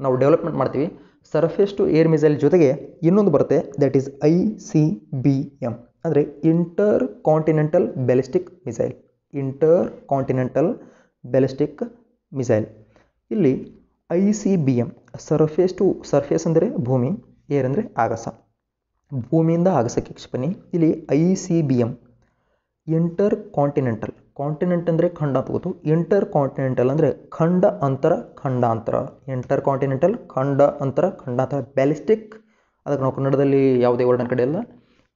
ನಾವು ಡೆವಲಪ್ಮೆಂಟ್ ಮಾಡ್ತೀವಿ ಸರ್ಫೇಸ್ ಟು ಏರ್ ಮಿಸೈಲ್ ಜೊತೆಗೆ ಇನ್ನೊಂದು ಬರುತ್ತೆ that is I C B M ಅಂದರೆ intercontinental ballistic missile intercontinental ballistic missile ಇಲ್ಲಿ I C B M surface to surface ಅಂದರೆ ಭೂಮಿ ಏರ್ ಅಂದರೆ ಆಗಸ ಭೂಮಿಯಿಂದ ಆಗಸಕ್ಕೆ ಕ್ಷಿಪಣಿ ಇಲ್ಲಿ I C B M intercontinental continent ಅಂದರೆ ಖಂಡ ಅಂತ ಇಂಟರ್ ಕಾಂಟಿನೆಂಟಲ್ ಅಂದರೆ ಖಂಡ ಅಂತರ ಖಂಡಾಂತರ ಇಂಟರ್ ಕಾಂಟಿನೆಂಟಲ್ ಖಂಡ ಅಂತರ ಖಂಡಾಂತರ ಬ್ಯಾಲಿಸ್ಟಿಕ್ ಅದಕ್ಕೆ ನಾವು ಕನ್ನಡದಲ್ಲಿ ಯಾವುದೇ ವರ್ಡ್ ಕಡೆ ಇಲ್ಲ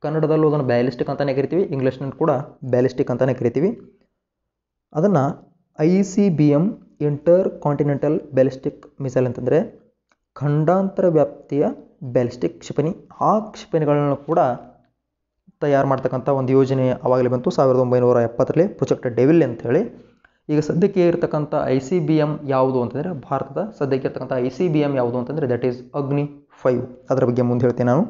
ಕನ್ನಡದಲ್ಲೂ ಅದನ್ನು ಬ್ಯಾಲಿಸ್ಟಿಕ್ ಅಂತಲೇ ಕರಿತೀವಿ ಇಂಗ್ಲೀಷ್ನಲ್ಲಿ ಕೂಡ ಬ್ಯಾಲಿಸ್ಟಿಕ್ ಅಂತಲೇ ಕರಿತೀವಿ ಅದನ್ನು I C B M intercontinental ballistic missile ಅಂತಂದರೆ ಖಂಡಾಂತರ ವ್ಯಾಪ್ತಿಯ ಬ್ಯಾಲಿಸ್ಟಿಕ್ ಕ್ಷಿಪಣಿ ಆ ಕ್ಷಿಪಣಿಗಳನ್ನು ಕೂಡ ತಯಾರು ಮಾಡ್ತಕ್ಕಂಥ ಒಂದು ಯೋಜನೆ ಆವಾಗಲೇ ಬಂತು ಸಾವಿರದ ಒಂಬೈನೂರ ಎಪ್ಪತ್ತರಲ್ಲಿ ಪ್ರೊಜೆಕ್ಟ್ ಡೆವಿಲ್ ಅಂತೇಳಿ ಈಗ ಸದ್ಯಕ್ಕೆ ಇರತಕ್ಕಂಥ ಐ ಸಿ ಬಿ ಎಮ್ ಯಾವುದು ಅಂತಂದರೆ ಭಾರತದ ಸದ್ಯಕ್ಕೆ ಇರ್ತಕ್ಕಂಥ ಐ ಸಿ ಬಿ ಎಮ್ ಯಾವುದು ಅಂತಂದರೆ ದಟ್ ಈಸ್ ಅಗ್ನಿ ಫೈವ್ ಅದರ ಬಗ್ಗೆ ಮುಂದೆ ಹೇಳ್ತೀನಿ ನಾನು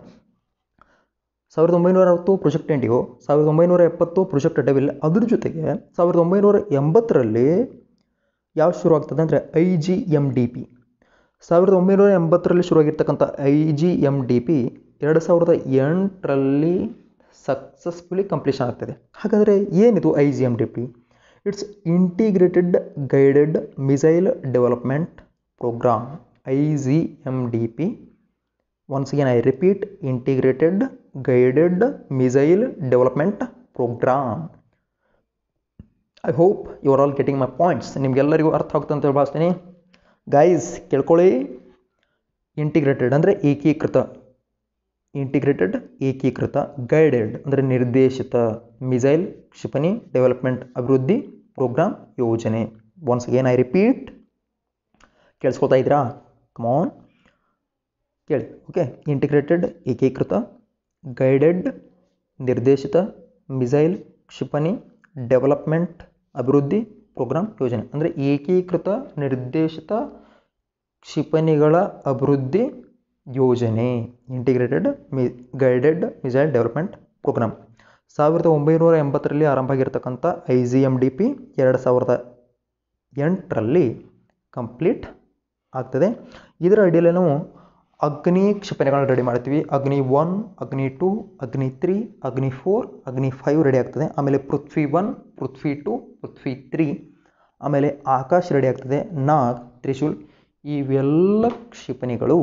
ಸಾವಿರದ ಒಂಬೈನೂರ ಅರವತ್ತು ಪ್ರೊಜೆಕ್ಟ್ ಎಂಡಿಗೋ ಸಾವಿರದ ಒಂಬೈನೂರ ಎಪ್ಪತ್ತು ಪ್ರೊಜೆಕ್ಟ್ ಡೆವಿಲ್ ಅದ್ರ ಜೊತೆಗೆ ಸಾವಿರದ ಒಂಬೈನೂರ ಎಂಬತ್ತರಲ್ಲಿ ಯಾವ ಶುರು ಆಗ್ತದೆ ಅಂದರೆ I G M D P ಸಾವಿರದ ಒಂಬೈನೂರ ಎಂಬತ್ತರಲ್ಲಿ ಶುರುವಾಗಿರ್ತಕ್ಕಂಥ I G M D P ಎರಡು ಸಾವಿರದ ಎಂಟರಲ್ಲಿ ಸಕ್ಸಸ್ಫುಲಿ ಕಂಪ್ಲೀಷನ್ ಆಗ್ತದೆ ಹಾಗಾದರೆ ಏನಿದು I G M D P it's integrated guided missile development programme I G M D P once again I repeat integrated guided missile development program I hope you are all getting my points ನಿಮ್ಗೆಲ್ಲರಿಗೂ ಅರ್ಥ ಆಗುತ್ತೆ ಅಂತ ಹೇಳ್ಬಾಸ್ತೀನಿ guys ಕೇಳ್ಕೊಳ್ಳಿ integrated ಅಂದರೆ ಏಕೀಕೃತ integrated ಏಕೀಕೃತ guided ಅಂದರೆ ನಿರ್ದೇಶಿತ ಮಿಸೈಲ್ ಕ್ಷಿಪಣಿ ಡೆವಲಪ್ಮೆಂಟ್ ಅಭಿವೃದ್ಧಿ ಪ್ರೋಗ್ರಾಮ್ ಯೋಜನೆ ಒನ್ಸ್ ಏನ್ ಐ ರಿಪೀಟ್ ಕೇಳಿಸ್ಕೊತಾ ಇದ್ದೀರಾ ಕಮಾನ್ ಕೇಳಿ ಓಕೆ ಇಂಟಿಗ್ರೇಟೆಡ್ ಏಕೀಕೃತ ಗೈಡೆಡ್ ನಿರ್ದೇಶಿತ ಮಿಸೈಲ್ ಕ್ಷಿಪಣಿ ಡೆವಲಪ್ಮೆಂಟ್ ಅಭಿವೃದ್ಧಿ ಪ್ರೋಗ್ರಾಮ್ ಯೋಜನೆ ಅಂದರೆ ಏಕೀಕೃತ ನಿರ್ದೇಶಿತ ಕ್ಷಿಪಣಿಗಳ ಅಭಿವೃದ್ಧಿ ಯೋಜನೆ ಇಂಟಿಗ್ರೇಟೆಡ್ ಮಿ ಗೈಡೆಡ್ ಮಿಸೈಲ್ ಡೆವಲಪ್ಮೆಂಟ್ ಪ್ರೋಗ್ರಾಮ್ ಸಾವಿರದ ಒಂಬೈನೂರ ಎಂಬತ್ತರಲ್ಲಿ ಆರಂಭ ಆಗಿರ್ತಕ್ಕಂಥ I G M D P ಎರಡು ಸಾವಿರದ ಎಂಟರಲ್ಲಿ ಕಂಪ್ಲೀಟ್ ಆಗ್ತದೆ ಇದರ ಅಡಿಯಲ್ಲಿ ನಾವು ಅಗ್ನಿ ಕ್ಷಿಪಣಿಗಳನ್ನ ರೆಡಿ ಮಾಡ್ತೀವಿ ಅಗ್ನಿ ಒನ್ ಅಗ್ನಿ ಟೂ ಅಗ್ನಿ ತ್ರೀ ಅಗ್ನಿ ಫೋರ್ ಅಗ್ನಿ ಫೈವ್ ರೆಡಿ ಆಗ್ತದೆ ಆಮೇಲೆ Prithvi one Prithvi two Prithvi three ಆಮೇಲೆ ಆಕಾಶ್ ರೆಡಿ ಆಗ್ತದೆ ನಾಗ್ ತ್ರಿಶೂಲ್ ಇವೆಲ್ಲ ಕ್ಷಿಪಣಿಗಳು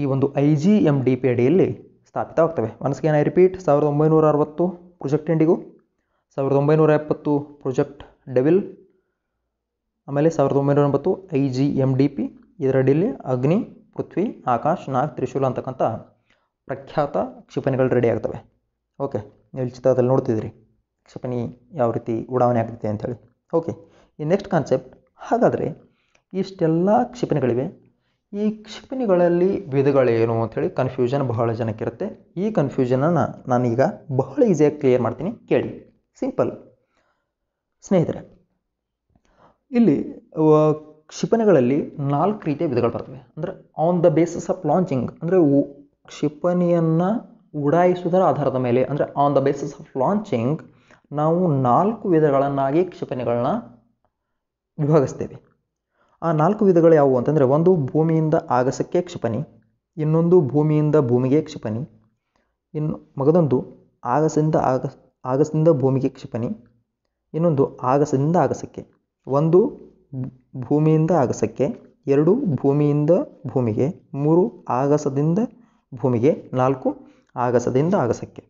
ಈ ಒಂದು I G M D P ಅಡಿಯಲ್ಲಿ ಸ್ಥಾಪಿತವಾಗ್ತವೆ ಮನಸ್ಸಿಗೆ ಐ ರಿಪೀಟ್ ಸಾವಿರದ ಒಂಬೈನೂರ ಅರವತ್ತು ಪ್ರೊಜೆಕ್ಟ್ ಇಂಡಿಗೋ ಸಾವಿರದ ಒಂಬೈನೂರ ಎಪ್ಪತ್ತು ಪ್ರೊಜೆಕ್ಟ್ ಡೆವಿಲ್ ಆಮೇಲೆ ಸಾವಿರದ ಒಂಬೈನೂರ ಎಂಬತ್ತು I G M D P ಇದರಡಿಯಲ್ಲಿ ಅಗ್ನಿ ಪೃಥ್ವಿ ಆಕಾಶ್ ನಾಗ್ ತ್ರಿಶೂಲ ಅಂತಕ್ಕಂಥ ಪ್ರಖ್ಯಾತ ಕ್ಷಿಪಣಿಗಳು ರೆಡಿ ಆಗ್ತವೆ ಓಕೆ ನೀವು ಚಿತ್ರದಲ್ಲಿ ನೋಡ್ತಿದ್ದೀರಿ ಕ್ಷಿಪಣಿ ಯಾವ ರೀತಿ ಉಡಾವಣೆ ಆಗ್ತಿದೆ ಅಂಥೇಳಿ ಓಕೆ ಈ ನೆಕ್ಸ್ಟ್ ಕಾನ್ಸೆಪ್ಟ್ ಹಾಗಾದರೆ ಇಷ್ಟೆಲ್ಲ ಕ್ಷಿಪಣಿಗಳಿವೆ ಈ ಕ್ಷಿಪಣಿಗಳಲ್ಲಿ ವಿಧಗಳೇನು ಅಂಥೇಳಿ ಕನ್ಫ್ಯೂಷನ್ ಬಹಳ ಜನಕ್ಕಿರುತ್ತೆ ಈ ಕನ್ಫ್ಯೂಷನನ್ನು ನಾನೀಗ ಬಹಳ ಈಸಿಯಾಗಿ ಕ್ಲಿಯರ್ ಮಾಡ್ತೀನಿ ಕೇಳಿ ಸಿಂಪಲ್ ಸ್ನೇಹಿತರೆ ಇಲ್ಲಿ ಕ್ಷಿಪಣಿಗಳಲ್ಲಿ ನಾಲ್ಕು ರೀತಿಯ ವಿಧಗಳು ಬರ್ತವೆ ಅಂದರೆ on the basis of launching ಅಂದರೆ ಕ್ಷಿಪಣಿಯನ್ನು ಉಡಾಯಿಸುವುದರ ಆಧಾರದ ಮೇಲೆ ಅಂದರೆ on the basis of launching ನಾವು ನಾಲ್ಕು ವಿಧಗಳನ್ನಾಗಿ ಕ್ಷಿಪಣಿಗಳನ್ನ ವಿಭಾಗಿಸ್ತೇವೆ ಆ ನಾಲ್ಕು ವಿಧಗಳು ಯಾವುವು ಅಂತಂದರೆ ಒಂದು ಭೂಮಿಯಿಂದ ಆಗಸಕ್ಕೆ ಕ್ಷಿಪಣಿ ಇನ್ನೊಂದು ಭೂಮಿಯಿಂದ ಭೂಮಿಗೆ ಕ್ಷಿಪಣಿ ಇನ್ನು ಮಗದೊಂದು ಆಗಸದಿಂದ ಆಗಸ್ ಆಗಸದಿಂದ ಭೂಮಿಗೆ ಕ್ಷಿಪಣಿ ಇನ್ನೊಂದು ಆಗಸದಿಂದ ಆಗಸಕ್ಕೆ ಒಂದು ಭೂಮಿಯಿಂದ ಆಗಸಕ್ಕೆ ಎರಡು ಭೂಮಿಯಿಂದ ಭೂಮಿಗೆ ಮೂರು ಆಗಸದಿಂದ ಭೂಮಿಗೆ ನಾಲ್ಕು ಆಗಸದಿಂದ ಆಗಸಕ್ಕೆ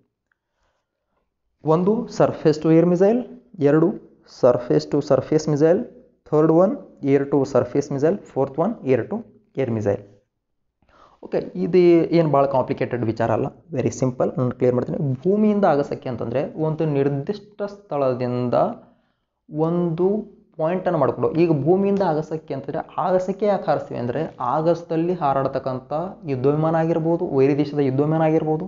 ಒಂದು ಸರ್ಫೇಸ್ ಟು ಏರ್ ಮಿಸೈಲ್ ಎರಡು surface to surface missile third one air to surface missile fourth one air to air missile okay ಇದು ಏನು ಭಾಳ ಕಾಂಪ್ಲಿಕೇಟೆಡ್ ವಿಚಾರ ಅಲ್ಲ ವೆರಿ ಸಿಂಪಲ್ ನಾನು ಕ್ಲಿಯರ್ ಮಾಡ್ತೀನಿ ಭೂಮಿಯಿಂದ ಆಗಸಕ್ಕೆ ಅಂತಂದರೆ ಒಂದು ನಿರ್ದಿಷ್ಟ ಸ್ಥಳದಿಂದ ಒಂದು ಪಾಯಿಂಟನ್ನು ಮಾಡಿಕೊಂಡು ಈಗ ಭೂಮಿಯಿಂದ ಆಗಸಕ್ಕೆ ಅಂತಂದರೆ ಆಗಸಕ್ಕೆ ಯಾಕೆ ಹಾರಿಸ್ತೀವಿ ಅಂದರೆ ಆಗಸದಲ್ಲಿ ಹಾರಾಡ್ತಕ್ಕಂಥ ವಿಮಾನ ಆಗಿರ್ಬೋದು ವೈರಿ ದೇಶದ ಯುದ್ಧ ವಿಮಾನ ಆಗಿರ್ಬೋದು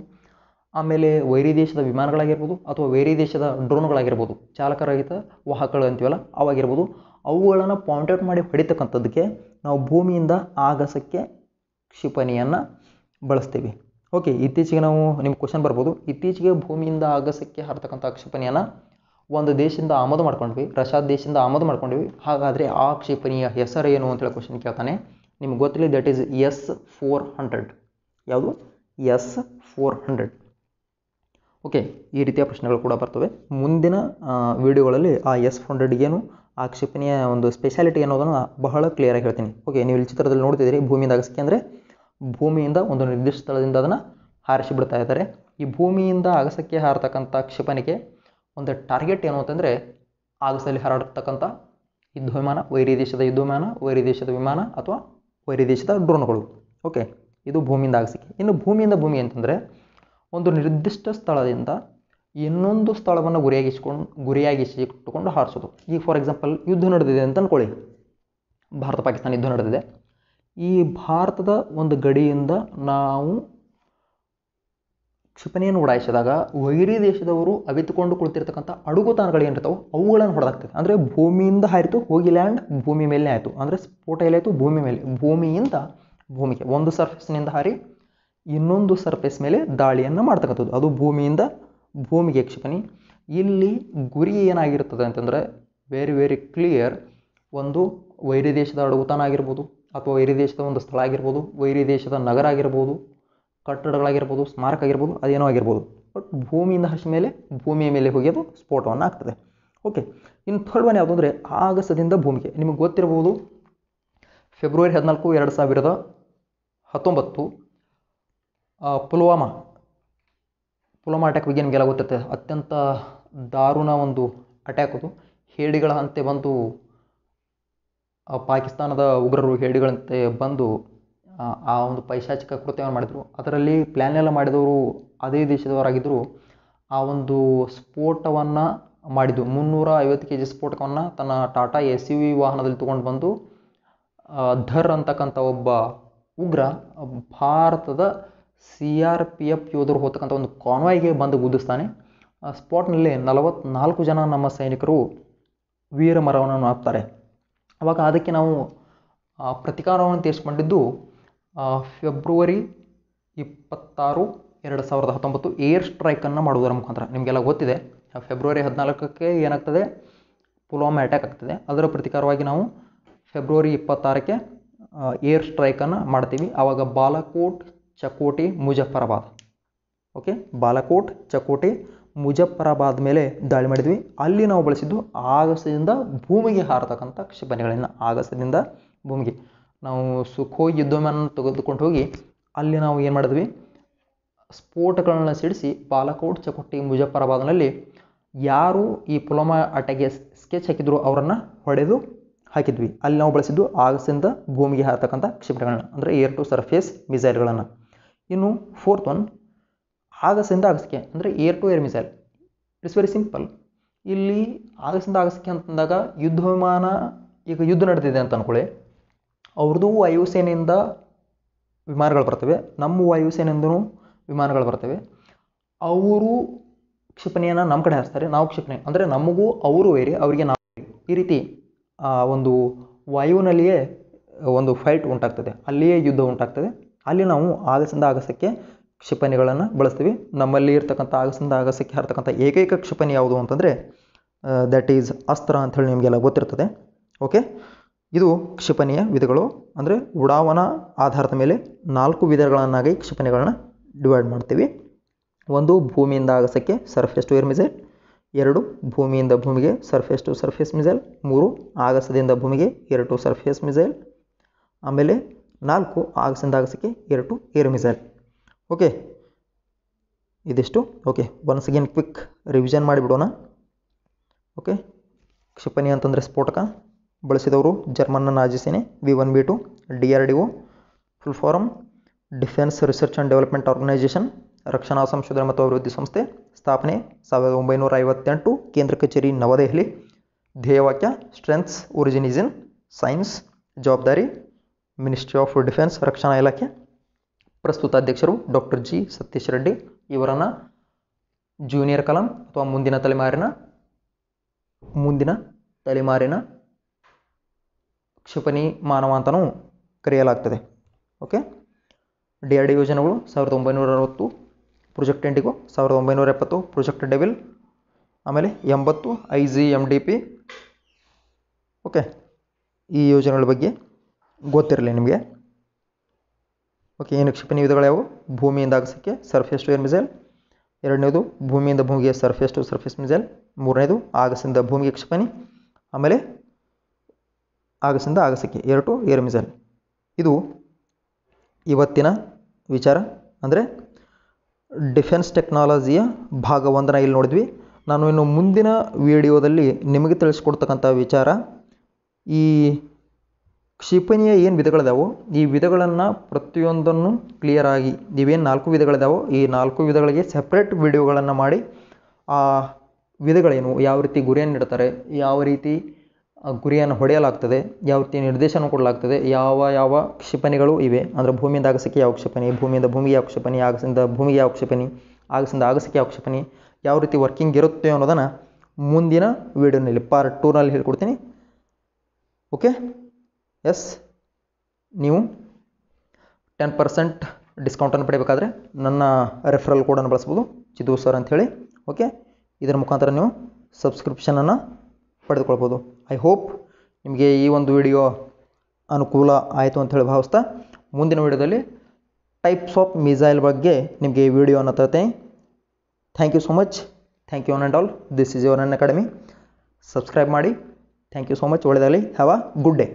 ಆಮೇಲೆ ವೈರಿ ದೇಶದ ವಿಮಾನಗಳಾಗಿರ್ಬೋದು ಅಥವಾ ವೈರಿ ದೇಶದ ಡ್ರೋನ್ಗಳಾಗಿರ್ಬೋದು ಚಾಲಕರಹಿತ ವಾಹಕಗಳು ಅಂತೀವಲ್ಲ ಅವಾಗಿರ್ಬೋದು ಅವುಗಳನ್ನು ಔಟ್ ಮಾಡಿ ಹೊಡಿತಕ್ಕಂಥದ್ದಕ್ಕೆ ನಾವು ಭೂಮಿಯಿಂದ ಆಗಸಕ್ಕೆ ಕ್ಷಿಪಣಿಯನ್ನು ಬಳಸ್ತೀವಿ ಓಕೆ ಇತ್ತೀಚೆಗೆ ನಾವು ನಿಮ್ಮ ಕ್ವಶನ್ ಬರ್ಬೋದು ಇತ್ತೀಚೆಗೆ ಭೂಮಿಯಿಂದ ಆಗಸಕ್ಕೆ ಹಾರತಕ್ಕಂಥ ಕ್ಷಿಪಣಿಯನ್ನು ಒಂದು ದೇಶದಿಂದ ಆಮದು ಮಾಡ್ಕೊಂಡ್ವಿ ರಷ್ಯಾದ ದೇಶದಿಂದ ಆಮದು ಮಾಡ್ಕೊಂಡ್ವಿ ಹಾಗಾದರೆ ಆ ಕ್ಷಿಪಣಿಯ ಹೆಸರೇನು ಅಂತೇಳಿ ಕ್ವಶನ್ ಕೇಳ್ತಾನೆ ನಿಮ್ಗೆ ಗೊತ್ತಿಲ್ಲ that is S four hundred ಯಾವುದು ಎಸ್ ಫೋರ್ ಹಂಡ್ರೆಡ್ ಓಕೆ ಈ ರೀತಿಯ ಪ್ರಶ್ನೆಗಳು ಕೂಡ ಬರ್ತವೆ ಮುಂದಿನ ವಿಡಿಯೋಗಳಲ್ಲಿ ಆ ಎಸ್ ಏನು ಆ ಕ್ಷಿಪಣಿಯ ಒಂದು ಸ್ಪೆಷಾಲಿಟಿ ಅನ್ನೋದನ್ನು ಬಹಳ ಕ್ಲಿಯರಾಗಿ ಹೇಳ್ತೀನಿ ಓಕೆ ನೀವು ಇಲ್ಲಿ ಚಿತ್ರದಲ್ಲಿ ನೋಡ್ತಿದ್ದೀರಿ ಭೂಮಿಯಿಂದ ಅಗಸ್ಕೆ ಅಂದರೆ ಭೂಮಿಯಿಂದ ಒಂದು ನಿರ್ದಿಷ್ಟ ಸ್ಥಳದಿಂದ ಅದನ್ನು ಹಾರಿಸಿ ಬಿಡ್ತಾ ಇದ್ದಾರೆ ಈ ಭೂಮಿಯಿಂದ ಅಗಸಕ್ಕೆ ಹಾರತಕ್ಕಂಥ ಕ್ಷಿಪಣಿಗೆ ಒಂದು ಟಾರ್ಗೆಟ್ ಏನು ಅಂತಂದರೆ ಆಗಸಲ್ಲಿ ಹರಡತಕ್ಕಂಥ ಯುದ್ಧ ವಿಮಾನ ವೈರಿ ದೇಶದ ಯುದ್ಧ ವಿಮಾನ ವೈರಿ ದೇಶದ ವಿಮಾನ ಅಥವಾ ವೈರಿ ದೇಶದ ಡ್ರೋನ್ಗಳು ಓಕೆ ಇದು ಭೂಮಿಯಿಂದ ಆಗಸಿಕೆ ಇನ್ನು ಭೂಮಿಯಿಂದ ಭೂಮಿ ಅಂತಂದರೆ ಒಂದು ನಿರ್ದಿಷ್ಟ ಸ್ಥಳದಿಂದ ಇನ್ನೊಂದು ಸ್ಥಳವನ್ನು ಗುರಿಯಾಗಿಸಿಕೊಂಡು ಇಟ್ಟುಕೊಂಡು ಹಾರಿಸೋದು ಈಗ ಫಾರ್ ಎಕ್ಸಾಂಪಲ್ ಯುದ್ಧ ನಡೆದಿದೆ ಅಂತ ಅಂದ್ಕೊಳ್ಳಿ ಭಾರತ ಪಾಕಿಸ್ತಾನ ಯುದ್ಧ ನಡೆದಿದೆ ಈ ಭಾರತದ ಒಂದು ಗಡಿಯಿಂದ ನಾವು ಕ್ಷಿಪಣಿಯನ್ನು ಉಡಾಯಿಸಿದಾಗ ವೈರಿ ದೇಶದವರು ಅವಿತುಕೊಂಡು ಕುಳಿತಿರ್ತಕ್ಕಂಥ ಅಡುಗುತಾಣಗಳು ಏನಿರ್ತಾವೆ ಅವುಗಳನ್ನು ಹೊಡೆದಾಗ್ತದೆ ಅಂದರೆ ಭೂಮಿಯಿಂದ ಹಾರಿತು ಹೋಗಿ ಲ್ಯಾಂಡ್ ಭೂಮಿ ಮೇಲೆ ಆಯಿತು ಅಂದರೆ ಸ್ಫೋಟ ಎಲ್ಲಾಯಿತು ಭೂಮಿ ಮೇಲೆ ಭೂಮಿಯಿಂದ ಭೂಮಿಗೆ ಒಂದು ಸರ್ಫೇಸ್ನಿಂದ ಹಾರಿ ಇನ್ನೊಂದು ಸರ್ಫೇಸ್ ಮೇಲೆ ದಾಳಿಯನ್ನು ಮಾಡ್ತಕ್ಕಂಥದ್ದು ಅದು ಭೂಮಿಯಿಂದ ಭೂಮಿಗೆ ಕ್ಷಿಪಣಿ ಇಲ್ಲಿ ಗುರಿ ಏನಾಗಿರ್ತದೆ ಅಂತಂದರೆ ವೆರಿ ವೆರಿ ಕ್ಲಿಯರ್ ಒಂದು ವೈರಿ ದೇಶದ ಅಡುಗುತಾಣ ಆಗಿರ್ಬೋದು ಅಥವಾ ವೈರಿ ದೇಶದ ಒಂದು ಸ್ಥಳ ಆಗಿರ್ಬೋದು ವೈರಿ ದೇಶದ ನಗರ ಆಗಿರ್ಬೋದು ಕಟ್ಟಡಗಳಾಗಿರ್ಬೋದು ಸ್ಮಾರಕ ಆಗಿರ್ಬೋದು ಅದೇನೋ ಆಗಿರ್ಬೋದು ಬಟ್ ಭೂಮಿಯಿಂದ ಹರಿಸಿದ ಮೇಲೆ ಭೂಮಿಯ ಮೇಲೆ ಹೋಗಿ ಅದು ಸ್ಫೋಟವನ್ನು ಆಗ್ತದೆ ಓಕೆ ಇನ್ನು ಥರ್ಡ್ ಒನ್ ಯಾವುದು ಅಂದರೆ ಆಗಸದಿಂದ ಭೂಮಿಗೆ ನಿಮಗೆ ಗೊತ್ತಿರಬಹುದು ಫೆಬ್ರವರಿ ಹದಿನಾಲ್ಕು ಎರಡು ಸಾವಿರದ ಹತ್ತೊಂಬತ್ತು ಪುಲ್ವಾಮಾ ಪುಲ್ವಾಮಾ ಅಟ್ಯಾಕ್ ಬಗ್ಗೆ ನಿಮಗೆಲ್ಲ ಗೊತ್ತಿರ್ತದೆ ಅತ್ಯಂತ ದಾರುಣ ಒಂದು ಅಟ್ಯಾಕ್ ಅದು ಹೇಡಿಗಳ ಅಂತೆ ಬಂದು ಪಾಕಿಸ್ತಾನದ ಉಗ್ರರು ಹೇಡಿಗಳಂತೆ ಬಂದು ಆ ಒಂದು ಪೈಶಾಚಿಕ ಕೃತ್ಯವನ್ನು ಮಾಡಿದರು ಅದರಲ್ಲಿ ಪ್ಲ್ಯಾನ್ ಎಲ್ಲ ಮಾಡಿದವರು ಅದೇ ದೇಶದವರಾಗಿದ್ದರು ಆ ಒಂದು ಸ್ಫೋಟವನ್ನು ಮಾಡಿದ್ದು ಮುನ್ನೂರ ಐವತ್ತು ಕೆ ಜಿ ಸ್ಫೋಟಕವನ್ನು ತನ್ನ ಟಾಟಾ ಎಸ್ ಯು ವಿ ವಾಹನದಲ್ಲಿ ತೊಗೊಂಡು ಬಂದು ಧರ್ ಅಂತಕ್ಕಂಥ ಒಬ್ಬ ಉಗ್ರ ಭಾರತದ ಸಿ ಆರ್ ಪಿ ಎಫ್ ಯೋಧರು ಹೋತಕ್ಕಂಥ ಒಂದು ಕಾನ್ವಾಯ್ಗೆ ಬಂದು ಗುದ್ದಿಸ್ತಾನೆ ಸ್ಪಾಟ್ನಲ್ಲಿ ನಲವತ್ನಾಲ್ಕು ಜನ ನಮ್ಮ ಸೈನಿಕರು ಮರವನ್ನು ಆಗ್ತಾರೆ ಅವಾಗ ಅದಕ್ಕೆ ನಾವು ಪ್ರತಿಕಾರವನ್ನು ತೀರಿಸ್ಕೊಂಡಿದ್ದು ಫೆಬ್ರವರಿ ಇಪ್ಪತ್ತಾರು ಎರಡು ಸಾವಿರದ ಹತ್ತೊಂಬತ್ತು ಏರ್ ಸ್ಟ್ರೈಕನ್ನು ಮಾಡುವುದರ ಮುಖಾಂತರ ನಿಮಗೆಲ್ಲ ಗೊತ್ತಿದೆ ಫೆಬ್ರವರಿ ಹದಿನಾಲ್ಕಕ್ಕೆ ಏನಾಗ್ತದೆ ಪುಲ್ವಾಮಾ ಅಟ್ಯಾಕ್ ಆಗ್ತದೆ ಅದರ ಪ್ರತಿಕಾರವಾಗಿ ನಾವು ಫೆಬ್ರವರಿ ಇಪ್ಪತ್ತಾರಕ್ಕೆ ಏರ್ ಸ್ಟ್ರೈಕನ್ನು ಮಾಡ್ತೀವಿ ಆವಾಗ ಬಾಲಕೋಟ್ ಚಕೋಟಿ ಮುಜಫರಾಬಾದ್ ಓಕೆ ಬಾಲಕೋಟ್ ಚಕೋಟಿ ಮುಜಫರಾಬಾದ್ ಮೇಲೆ ದಾಳಿ ಮಾಡಿದ್ವಿ ಅಲ್ಲಿ ನಾವು ಬಳಸಿದ್ದು ಆಗಸದಿಂದ ಭೂಮಿಗೆ ಹಾರತಕ್ಕಂಥ ಕ್ಷಿಪಣಿಗಳನ್ನು ಆಗಸದಿಂದ ಭೂಮಿಗೆ ನಾವು ಸುಖೋಯ್ ಯುದ್ಧವನ್ನು ತೆಗೆದುಕೊಂಡು ಹೋಗಿ ಅಲ್ಲಿ ನಾವು ಏನು ಮಾಡಿದ್ವಿ ಸ್ಫೋಟಗಳನ್ನು ಸಿಡಿಸಿ ಬಾಲಕೋಟ್ ಚಕೋಟಿ ಮುಜಫರಾಬಾದ್ನಲ್ಲಿ ಯಾರು ಈ ಪುಲಮ ಅಟ್ಯಾಕ್ಗೆ ಸ್ಕೆಚ್ ಹಾಕಿದ್ರು ಅವರನ್ನು ಹೊಡೆದು ಹಾಕಿದ್ವಿ ಅಲ್ಲಿ ನಾವು ಬಳಸಿದ್ದು ಆಗಸಿಂದ ಭೂಮಿಗೆ ಹಾರತಕ್ಕಂಥ ಕ್ಷಿಪಣಿಗಳನ್ನ ಅಂದರೆ ಏರ್ ಟು ಸರ್ಫೇಸ್ ಮಿಸೈಲ್ಗಳನ್ನು ಇನ್ನು ಫೋರ್ತ್ ಒನ್ ಆಗಸಿಂದ ಆಗಸಕ್ಕೆ ಅಂದರೆ air to air missile it's very simple ಇಲ್ಲಿ ಆಗಸಿಂದ ಆಗಸಕ್ಕೆ ಅಂತಂದಾಗ ಯುದ್ಧ ವಿಮಾನ ಈಗ ಯುದ್ಧ ನಡೆದಿದೆ ಅಂತ ಅಂದ್ಕೊಳ್ಳಿ ಅವ್ರದ್ದು ವಾಯುಸೇನೆಯಿಂದ ವಿಮಾನಗಳು ಬರ್ತವೆ ನಮ್ಮ ವಾಯುಸೇನೆಯಿಂದ ವಿಮಾನಗಳು ಬರ್ತವೆ ಅವರು ಕ್ಷಿಪಣಿಯನ್ನು ನಮ್ಮ ಕಡೆ ಹಾರಿಸ್ತಾರೆ ನಾವು ಕ್ಷಿಪಣಿ ಅಂದರೆ ನಮಗೂ ಅವರು ಏರಿ ಅವರಿಗೆ ನಾವು ಈ ರೀತಿ ಒಂದು ವಾಯುವಿನಲ್ಲಿಯೇ ಒಂದು ಫೈಟ್ ಉಂಟಾಗ್ತದೆ ಅಲ್ಲಿಯೇ ಯುದ್ಧ ಉಂಟಾಗ್ತದೆ ಅಲ್ಲಿ ನಾವು ಆಗಸದಿಂದ ಆಗಸಕ್ಕೆ ಕ್ಷಿಪಣಿಗಳನ್ನು ಬಳಸ್ತೀವಿ ನಮ್ಮಲ್ಲಿ ಇರ್ತಕ್ಕಂಥ ಆಗಸದಿಂದ ಆಗಸಕ್ಕೆ ಹರತಕ್ಕಂಥ ಏಕೈಕ ಕ್ಷಿಪಣಿ ಯಾವುದು ಅಂತಂದರೆ ದಟ್ ಈಸ್ ಅಸ್ತ್ರ ಅಂಥೇಳಿ ನಿಮಗೆಲ್ಲ ಗೊತ್ತಿರ್ತದೆ ಓಕೆ ಇದು ಕ್ಷಿಪಣಿಯ ವಿಧಗಳು ಅಂದರೆ ಉಡಾವಣಾ ಆಧಾರದ ಮೇಲೆ ನಾಲ್ಕು ವಿಧಗಳನ್ನಾಗಿ ಕ್ಷಿಪಣಿಗಳನ್ನ ಡಿವೈಡ್ ಮಾಡ್ತೀವಿ ಒಂದು ಭೂಮಿಯಿಂದ ಆಗಸಕ್ಕೆ ಸರ್ಫೇಸ್ ಟು ಏರ್ ಮಿಸೈಲ್ ಎರಡು ಭೂಮಿಯಿಂದ ಭೂಮಿಗೆ ಸರ್ಫೇಸ್ ಟು ಸರ್ಫೇಸ್ ಮಿಸೈಲ್ ಮೂರು ಆಗಸದಿಂದ ಭೂಮಿಗೆ ಏರ್ ಟು ಸರ್ಫೇಸ್ ಮಿಸೈಲ್ ಆಮೇಲೆ ನಾಲ್ಕು ಆಗಸದಿಂದ ಆಗಸಕ್ಕೆ air to air missile okay ಇದಿಷ್ಟು okay once again quick revision ಮಾಡಿಬಿಡೋಣ ಓಕೆ ಕ್ಷಿಪಣಿ ಅಂತಂದರೆ ಸ್ಫೋಟಕ ಬಳಸಿದವರು ಜರ್ಮನ್ನ ನಾಜಿ ಸೇನೆ V one B two D R D O full form defence research and development organisation ರಕ್ಷಣಾ ಸಂಶೋಧನೆ ಮತ್ತು ಅಭಿವೃದ್ಧಿ ಸಂಸ್ಥೆ ಸ್ಥಾಪನೆ ಸಾವಿರದ ಒಂಬೈನೂರ ಐವತ್ತೆಂಟು ಕೇಂದ್ರ ಕಚೇರಿ ನವದೆಹಲಿ ಧ್ಯೇಯವಾಕ್ಯ strength's origin is in science ಜವಾಬ್ದಾರಿ ಮಿನಿಸ್ಟ್ರಿ ಆಫ್ ಡಿಫೆನ್ಸ್ ರಕ್ಷಣಾ ಇಲಾಖೆ ಪ್ರಸ್ತುತ ಅಧ್ಯಕ್ಷರು ಡಾಕ್ಟರ್ ಜಿ ಸತೀಶ್ ರೆಡ್ಡಿ ಇವರನ್ನು ಜೂನಿಯರ್ ಕಲಂ ಅಥವಾ ಮುಂದಿನ ತಲೆಮಾರಿನ ಮುಂದಿನ ತಲೆಮಾರಿನ ಕ್ಷಿಪಣಿ ಮಾನವ ಅಂತಲೂ ಕರೆಯಲಾಗ್ತದೆ ಓಕೆ ಡಿ ಆರ್ ಡಿ ಯೋಜನೆಗಳು ಸಾವಿರದ ಒಂಬೈನೂರ ಅರವತ್ತು ಪ್ರೊಜೆಕ್ಟ್ ಇಂಡಿಗೋ ಸಾವಿರದ ಒಂಬೈನೂರ ಎಪ್ಪತ್ತು ಪ್ರೊಜೆಕ್ಟ್ ಡೆವಿಲ್ ಆಮೇಲೆ ಎಂಬತ್ತು I G M D P okay ಈ ಯೋಜನೆಗಳ ಬಗ್ಗೆ ಗೊತ್ತಿರಲಿ ನಿಮಗೆ ಓಕೆ ಏನು ಕ್ಷಿಪಣಿ ವಿಧಗಳು ಯಾವುವು ಭೂಮಿಯಿಂದ ಆಗಸಕ್ಕೆ ಸರ್ಫೇಸ್ ಟು ಏರ್ ಮಿಸೈಲ್ ಎರಡನೇದು ಭೂಮಿಯಿಂದ ಭೂಮಿಗೆ ಸರ್ಫೇಸ್ ಟು ಸರ್ಫೇಸ್ ಮಿಸೈಲ್ ಮೂರನೇದು ಆಗಸದಿಂದ ಭೂಮಿಗೆ ಕ್ಷಿಪಣಿ ಆಮೇಲೆ ಆಗಸಿಂದ ಆಗಸಕ್ಕೆ ಏರ್ ಟು ಏರ್ ಮಿಸೈಲ್ ಇದು ಇವತ್ತಿನ ವಿಚಾರ ಅಂದರೆ ಡಿಫೆನ್ಸ್ ಟೆಕ್ನಾಲಜಿಯ ಭಾಗ ಒಂದನ್ನು ಇಲ್ಲಿ ನೋಡಿದ್ವಿ ನಾನು ಇನ್ನು ಮುಂದಿನ ವಿಡಿಯೋದಲ್ಲಿ ನಿಮಗೆ ತಿಳಿಸ್ಕೊಡ್ತಕ್ಕಂಥ ವಿಚಾರ ಈ ಕ್ಷಿಪಣಿಯ ಏನು ವಿಧಗಳಿದಾವೋ ಈ ವಿಧಗಳನ್ನು ಪ್ರತಿಯೊಂದನ್ನು ಕ್ಲಿಯರಾಗಿ ನೀವೇನು ನಾಲ್ಕು ವಿಧಗಳಿದಾವೋ ಈ ನಾಲ್ಕು ವಿಧಗಳಿಗೆ ಸಪ್ರೇಟ್ ವಿಡಿಯೋಗಳನ್ನು ಮಾಡಿ ಆ ವಿಧಗಳೇನು ಯಾವ ರೀತಿ ಗುರಿಯನ್ನು ಇಡ್ತಾರೆ ಯಾವ ರೀತಿ ಗುರಿಯನ್ನು ಹೊಡೆಯಲಾಗ್ತದೆ ಯಾವ ರೀತಿ ನಿರ್ದೇಶನ ಕೊಡಲಾಗ್ತದೆ ಯಾವ ಯಾವ ಕ್ಷಿಪಣಿಗಳು ಇವೆ ಅಂದರೆ ಭೂಮಿಯಿಂದ ಆಗಸಕ್ಕೆ ಯಾವ ಕ್ಷಿಪಣಿ ಭೂಮಿಯಿಂದ ಭೂಮಿಗೆ ಯಾವ ಕ್ಷಿಪಣಿ ಆಗಸಿಂದ ಭೂಮಿಗೆ ಯಾವ ಕ್ಷಿಪಣಿ ಆಗಸಿಂದ ಆಗಸಕ್ಕೆ ಯಾವ ಕ್ಷಿಪಣಿ ಯಾವ ರೀತಿ ವರ್ಕಿಂಗ್ ಇರುತ್ತೆ ಅನ್ನೋದನ್ನು ಮುಂದಿನ ವೀಡಿಯೋನಲ್ಲಿ ಪಾರ್ಟ್ ಟೂನಲ್ಲಿ ಹೇಳ್ಕೊಡ್ತೀನಿ ಓಕೆ ಎಸ್ ನೀವು ಟೆನ್ ಪರ್ಸೆಂಟ್ ಡಿಸ್ಕೌಂಟನ್ನು ಪಡೆಯಬೇಕಾದ್ರೆ ನನ್ನ ರೆಫರಲ್ ಕೋಡನ್ನು ಬಳಸ್ಬೋದು ಚಿದು ಸರ್ ಅಂಥೇಳಿ ಓಕೆ ಇದರ ಮುಖಾಂತರ ನೀವು ಸಬ್ಸ್ಕ್ರಿಪ್ಷನನ್ನು ಪಡೆದುಕೊಳ್ಬೋದು ಐ ಹೋಪ್ ನಿಮಗೆ ಈ ಒಂದು ವಿಡಿಯೋ ಅನುಕೂಲ ಆಯಿತು ಅಂತ ಹೇಳಿ ಭಾವಿಸ್ತಾ ಮುಂದಿನ ವಿಡಿಯೋದಲ್ಲಿ ಟೈಪ್ಸ್ ಆಫ್ ಮಿಸೈಲ್ ಬಗ್ಗೆ ನಿಮಗೆ ಈ ವಿಡಿಯೋನ ತರ್ತೇನೆ thank you so much thank you one and all this is your Unacademy subscribe ಮಾಡಿ ಥ್ಯಾಂಕ್ ಯು ಸೊ ಮಚ್ ಒಳ್ಳೇದಲ್ಲಿ ಹ್ಯಾವ್ ಅ ಗುಡ್ ಡೇ